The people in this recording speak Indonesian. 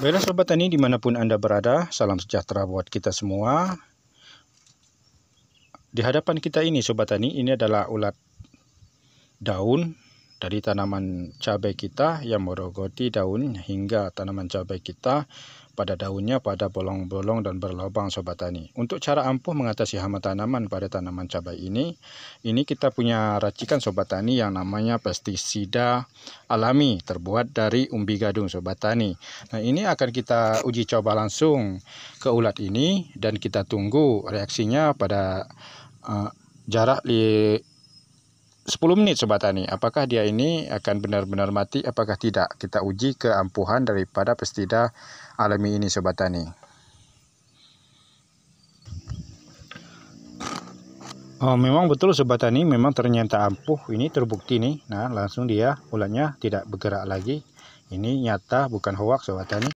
Baiklah sobat tani dimanapun Anda berada, salam sejahtera buat kita semua. Di hadapan kita ini sobat tani, ini adalah ulat daun dari tanaman cabai kita yang merogoti daun hingga tanaman cabai kita pada daunnya pada bolong-bolong dan berlobang sobat tani. Untuk cara ampuh mengatasi hama tanaman pada tanaman cabai ini, ini kita punya racikan sobat tani yang namanya pestisida alami terbuat dari umbi gadung sobat tani. Nah, ini akan kita uji coba langsung ke ulat ini dan kita tunggu reaksinya pada uh, jarak di 10 menit Sobat Tani, apakah dia ini akan benar-benar mati apakah tidak? Kita uji keampuhan daripada pestida alami ini Sobat Tani. Oh, memang betul Sobat Tani, memang ternyata ampuh, ini terbukti nih. Nah, langsung dia ulatnya tidak bergerak lagi. Ini nyata bukan hoax, Sobat Tani.